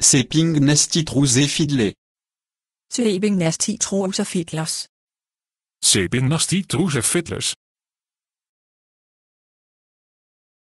nasty fiddler. næstitruse nasty Sepping næstitruse fidlers. nasty næstitruse fidlers.